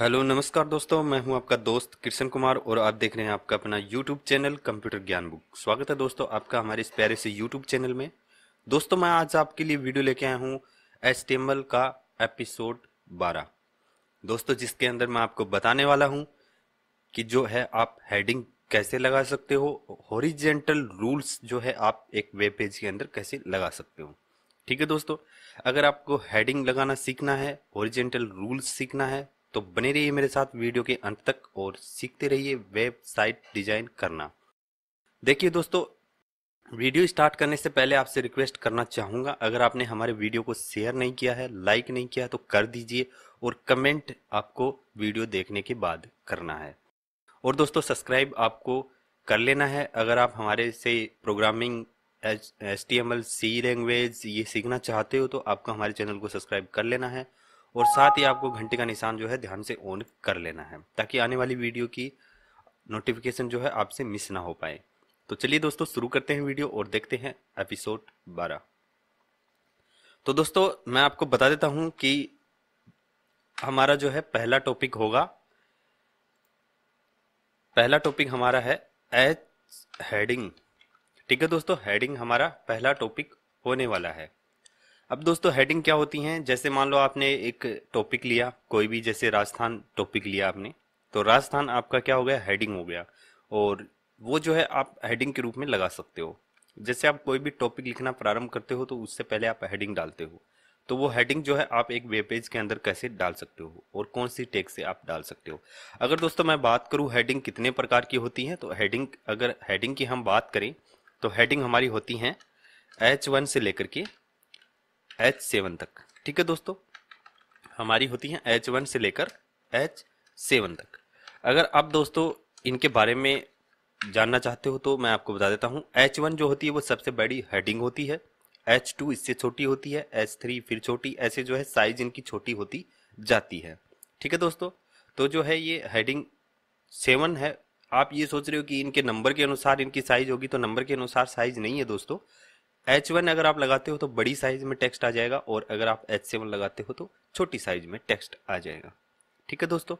hello नमस्कार दोस्तों मैं हूं आपका दोस्त कृष्ण कुमार और आप देख रहे हैं आपका अपना YouTube channel Computer Gyan Book स्वागत है दोस्तों आपका हमारे इस प्यारे से यूट्यूब चैनल में दोस्तों मैं आज आपके लिए वीडियो लेके आया हूं एस का एपिसोड 12 दोस्तों जिसके अंदर मैं आपको बताने वाला हूँ कि जो है आप हेडिंग कैसे लगा सकते हो हॉरिजेंटल रूल्स जो है आप एक वेब पेज के अंदर कैसे लगा सकते हो ठीक है दोस्तों अगर आपको हेडिंग लगाना सीखना है ओरिजेंटल रूल्स सीखना है तो बने रहिए मेरे साथ वीडियो के अंत तक और सीखते रहिए वेबसाइट डिजाइन करना देखिए दोस्तों वीडियो स्टार्ट करने से पहले आपसे रिक्वेस्ट करना चाहूँगा अगर आपने हमारे वीडियो को शेयर नहीं किया है लाइक नहीं किया तो कर दीजिए और कमेंट आपको वीडियो देखने के बाद करना है और दोस्तों सब्सक्राइब आपको कर लेना है अगर आप हमारे से programming H T M L C language ये सीखना चाहते हो तो आपको हमारे चैनल को सब्सक्राइब कर लेना है और साथ ही आपको घंटे का निशान जो है ध्यान से ऑन कर लेना है ताकि आने वाली वीडियो की नोटिफिकेशन जो है आपसे मिस ना हो पाए तो चलिए दोस्तों शुरू करते हैं वीडियो और देखते हैं एपिसोड बारह तो दोस्तों मैं आपको बता देता हूं कि हमारा जो है पहला टॉपिक होगा पहला टॉपिक हमारा है एच हेडिंग ठीक है दोस्तों हेडिंग हमारा पहला टॉपिक होने वाला है अब दोस्तों हेडिंग क्या होती हैं जैसे मान लो आपने एक टॉपिक लिया कोई भी जैसे राजस्थान टॉपिक लिया आपने तो राजस्थान आपका क्या हो गया हेडिंग हो गया और वो जो है आप हेडिंग के रूप में लगा सकते हो जैसे आप कोई भी टॉपिक लिखना प्रारंभ करते हो तो उससे पहले आप हेडिंग डालते हो तो वो हेडिंग जो है आप एक वेब पेज के अंदर कैसे डाल सकते हो और कौन सी टेक्स से आप डाल सकते हो अगर दोस्तों मैं बात करूँ हेडिंग कितने प्रकार की होती हैं तो हेडिंग अगर हेडिंग की हम बात करें तो हेडिंग हमारी होती हैं एच वन से लेकर के एच सेवन तक ठीक है दोस्तों हमारी होती है एच वन से लेकर एच सेवन तक अगर आप दोस्तों इनके बारे में जानना चाहते हो तो मैं आपको बता देता हूँ एच वन जो होती है वो सबसे बड़ी हेडिंग होती है एच टू इससे छोटी होती है एच थ्री फिर छोटी ऐसे जो है साइज इनकी छोटी होती जाती है ठीक है दोस्तों तो जो है ये हेडिंग सेवन है आप ये सोच रहे हो कि इनके नंबर के अनुसार इनकी साइज होगी तो नंबर के अनुसार साइज नहीं है दोस्तों एच वन अगर आप लगाते हो तो बड़ी साइज में टेक्स्ट आ जाएगा और अगर आप एच सेवन लगाते हो तो छोटी साइज में टेक्स्ट आ जाएगा ठीक है दोस्तों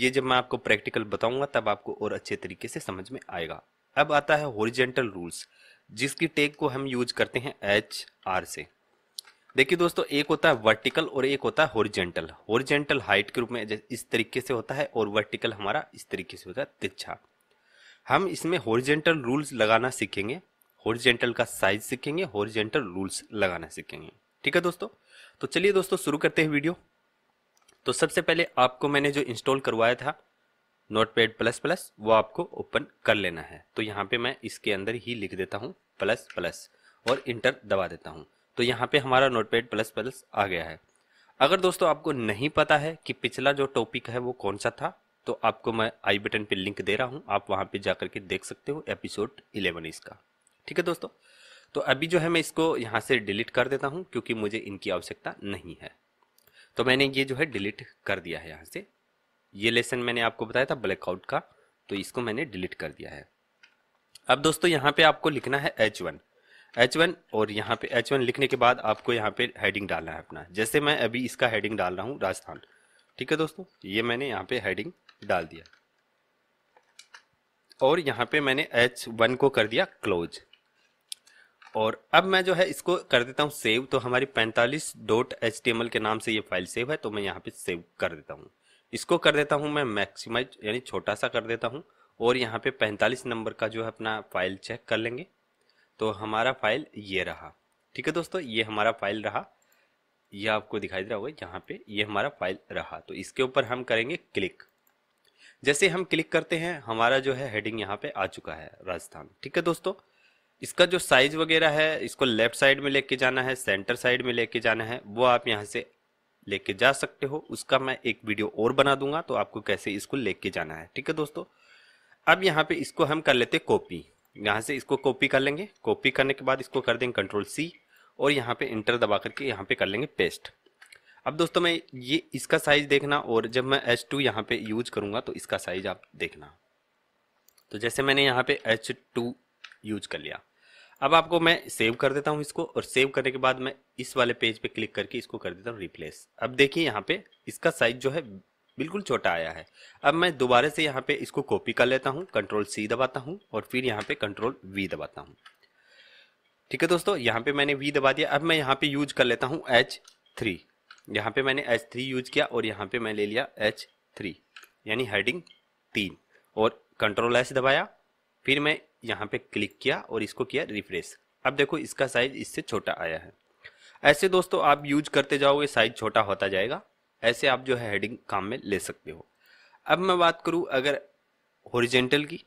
ये जब मैं आपको प्रैक्टिकल बताऊंगा तब आपको और अच्छे तरीके से समझ में आएगा अब आता है हॉरिजेंटल रूल्स जिसकी टेक को हम यूज करते हैं एच आर से देखिए दोस्तों एक होता है वर्टिकल और एक होता है हॉरिजेंटल होरिजेंटल हाइट के रूप में इस तरीके से होता है और वर्टिकल हमारा इस तरीके से होता है तिरछा हम इसमें होरिजेंटल रूल्स लगाना सीखेंगे हॉरिजेंटल का साइज सीखेंगे हॉरिजेंटल रूल्स लगाना सीखेंगे ठीक है दोस्तों तो चलिए दोस्तों शुरू करते हैं वीडियो तो सबसे पहले आपको मैंने जो इंस्टॉल करवाया था नोट पैड प्लस प्लस वो आपको ओपन कर लेना है तो यहाँ पे मैं इसके अंदर ही लिख देता हूँ प्लस प्लस और इंटर दबा देता हूँ तो यहाँ पे हमारा नोट पैड प्लस प्लस आ गया है अगर दोस्तों आपको नहीं पता है कि पिछला जो टॉपिक है वो कौन सा था तो आपको मैं आई बटन पे लिंक दे रहा हूँ आप वहाँ पे जाकर के देख सकते हो एपिसोड इलेवन इसका ठीक है दोस्तों तो अभी जो है मैं इसको यहाँ से डिलीट कर देता हूँ क्योंकि मुझे इनकी आवश्यकता नहीं है तो मैंने ये जो है डिलीट कर दिया है यहाँ से ये लेसन मैंने आपको बताया था ब्लैकआउट का तो इसको मैंने डिलीट कर दिया है अब दोस्तों यहाँ पे आपको लिखना है एच वन एच वन और यहाँ पे एच वन लिखने के बाद आपको यहाँ पे हेडिंग डालना है अपना जैसे मैं अभी इसका हेडिंग डाल रहा हूँ राजस्थान ठीक है दोस्तों ये मैंने यहाँ पे हेडिंग डाल दिया और यहाँ पे मैंने एच वन को कर दिया क्लोज और अब मैं जो है इसको कर देता हूँ सेव तो हमारी पैंतालीस डॉट एच के नाम से ये फाइल सेव है तो मैं यहाँ पे सेव कर देता हूँ इसको कर देता हूँ मैं मैक्सिमाइज यानी छोटा सा कर देता हूँ और यहाँ पे 45 नंबर का जो है अपना फाइल चेक कर लेंगे तो हमारा फाइल ये रहा ठीक है दोस्तों ये हमारा फाइल रहा ये आपको दिखाई दे रहा होगा यहाँ पे ये हमारा फाइल रहा तो इसके ऊपर हम करेंगे क्लिक जैसे हम क्लिक करते हैं हमारा जो है हेडिंग यहाँ पे आ चुका है राजस्थान ठीक है दोस्तों इसका जो साइज वगैरह है इसको लेफ्ट साइड में लेके जाना है सेंटर साइड में लेके जाना है वो आप यहाँ से लेके जा सकते हो उसका मैं एक वीडियो और बना दूंगा तो आपको कैसे इसको लेके जाना है ठीक है दोस्तों अब यहाँ पे इसको हम कर लेते कॉपी यहाँ से इसको कॉपी कर लेंगे कॉपी करने के बाद इसको कर देंगे कंट्रोल सी और यहाँ पे इंटर दबा करके यहाँ पे कर लेंगे पेस्ट अब दोस्तों मैं ये इसका साइज देखना और जब मैं एच टू यहाँ पे यूज करूंगा तो इसका साइज आप देखना तो जैसे मैंने यहाँ पे एच टू यूज कर लिया अब आपको मैं सेव कर देता हूँ इसको और सेव करने के बाद मैं इस वाले पेज पे क्लिक करके इसको कर देता हूँ रिप्लेस अब देखिए यहाँ पे इसका साइज जो है बिल्कुल छोटा आया है अब मैं दोबारा से यहाँ पे इसको कॉपी कर लेता हूँ कंट्रोल सी दबाता हूँ और फिर यहाँ पे कंट्रोल वी दबाता हूँ ठीक है दोस्तों यहाँ पे मैंने वी दबा दिया अब मैं यहाँ पे यूज कर लेता हूँ एच थ्री यहाँ पे मैंने एच थ्री यूज किया और यहाँ पे मैं ले लिया एच थ्री यानी हेडिंग तीन और कंट्रोल एस दबाया फिर मैं यहाँ पे क्लिक किया और इसको किया रिफ्रेश अब देखो इसका साइज इससे छोटा आया है ऐसे दोस्तों आप यूज करते जाओगे साइज छोटा होता जाएगा ऐसे आप जो है हेडिंग काम में ले सकते हो अब मैं बात करूँ अगर होरिजेंटल की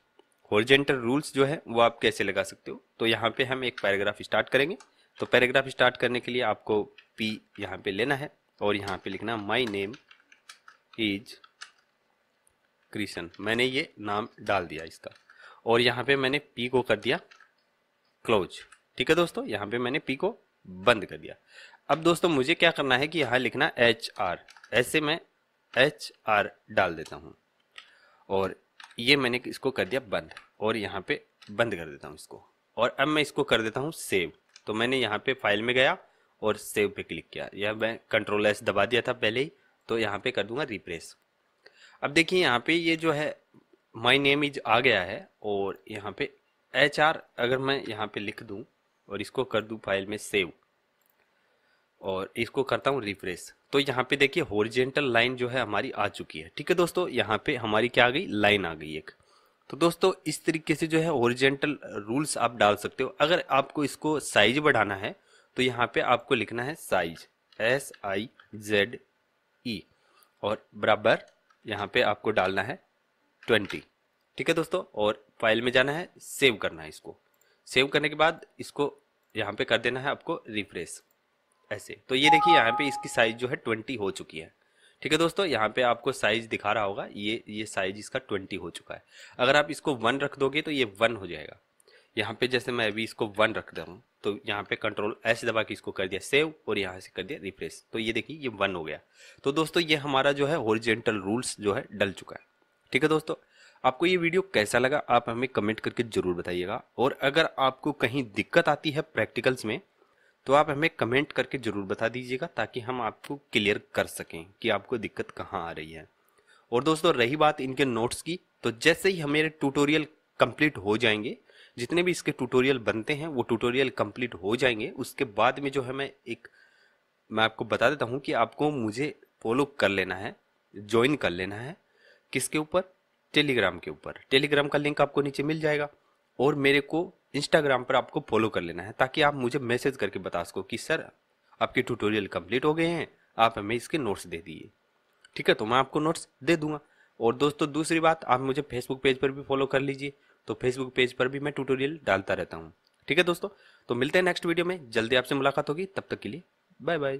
होरिजेंटल रूल्स जो है वो आप कैसे लगा सकते हो तो यहाँ पे हम एक पैराग्राफ स्टार्ट करेंगे तो पैराग्राफ स्टार्ट करने के लिए आपको पी यहाँ पे लेना है और यहाँ पे लिखना माई नेम इज कृष्ण मैंने ये नाम डाल दिया इसका और यहाँ पे मैंने पी को कर दिया क्लोज ठीक है दोस्तों यहाँ पे मैंने पी को बंद कर दिया अब दोस्तों मुझे क्या करना है कि यहाँ लिखना एच आर ऐसे में एच आर डाल देता हूँ और ये मैंने इसको कर दिया बंद और यहाँ पे बंद कर देता हूँ इसको और अब मैं इसको कर देता हूँ सेव तो मैंने यहाँ पे फाइल में गया और सेव पे क्लिक किया यह मैं कंट्रोल एस दबा दिया था पहले ही तो यहाँ पे कर दूंगा रिप्रेस अब देखिए यहाँ पे ये जो है माय नेम इज आ गया है और यहाँ पे एच आर अगर मैं यहाँ पे लिख दूँ और इसको कर दूँ फाइल में सेव और इसको करता हूँ रिफ्रेश तो यहाँ पे देखिए होरिजेंटल लाइन जो है हमारी आ चुकी है ठीक है दोस्तों यहाँ पे हमारी क्या आ गई लाइन आ गई एक तो दोस्तों इस तरीके से जो है ओरिजेंटल रूल्स आप डाल सकते हो अगर आपको इसको साइज बढ़ाना है तो यहाँ पे आपको लिखना है size S I Z E और बराबर यहाँ पे आपको डालना है ट्वेंटी ठीक है दोस्तों और फाइल में जाना है सेव करना है इसको सेव करने के बाद इसको यहाँ पे कर देना है आपको रिफ्रेश ऐसे तो ये देखिए यहाँ पे इसकी साइज जो है ट्वेंटी हो चुकी है ठीक है दोस्तों यहाँ पे आपको साइज दिखा रहा होगा ये ये साइज इसका ट्वेंटी हो चुका है अगर आप इसको वन रख दोगे तो ये वन हो जाएगा यहाँ पे जैसे मैं अभी इसको वन रख दे हूँ तो यहाँ पे कंट्रोल ऐसे दबा के इसको कर दिया सेव और यहाँ से कर दिया रिफ्रेश तो ये देखिए ये वन हो गया तो दोस्तों ये हमारा जो है ओरिजेंटल रूल्स जो है डल चुका है ठीक है दोस्तों आपको ये वीडियो कैसा लगा आप हमें कमेंट करके ज़रूर बताइएगा और अगर आपको कहीं दिक्कत आती है प्रैक्टिकल्स में तो आप हमें कमेंट करके ज़रूर बता दीजिएगा ताकि हम आपको क्लियर कर सकें कि आपको दिक्कत कहाँ आ रही है और दोस्तों रही बात इनके नोट्स की तो जैसे ही हमारे ट्यूटोरियल कंप्लीट हो जाएंगे जितने भी इसके ट्यूटोरियल बनते हैं वो ट्यूटोरियल कंप्लीट हो जाएंगे उसके बाद में जो है मैं एक मैं आपको बता देता हूँ कि आपको मुझे फॉलो कर लेना है ज्वाइन कर लेना है किसके ऊपर टेलीग्राम के ऊपर टेलीग्राम का लिंक आपको नीचे मिल जाएगा और मेरे को इंस्टाग्राम पर आपको फॉलो कर लेना है ताकि आप मुझे मैसेज करके बता सको कि सर आपके ट्यूटोरियल कंप्लीट हो गए हैं आप हमें इसके नोट्स दे दिए ठीक है तो मैं आपको नोट्स दे दूंगा और दोस्तों दूसरी बात आप मुझे फेसबुक पेज पर भी फॉलो कर लीजिए तो फेसबुक पेज पर भी मैं ट्यूटोरियल डालता रहता हूँ ठीक है दोस्तों तो मिलते हैं नेक्स्ट वीडियो में जल्दी आपसे मुलाकात होगी तब तक के लिए बाय बाय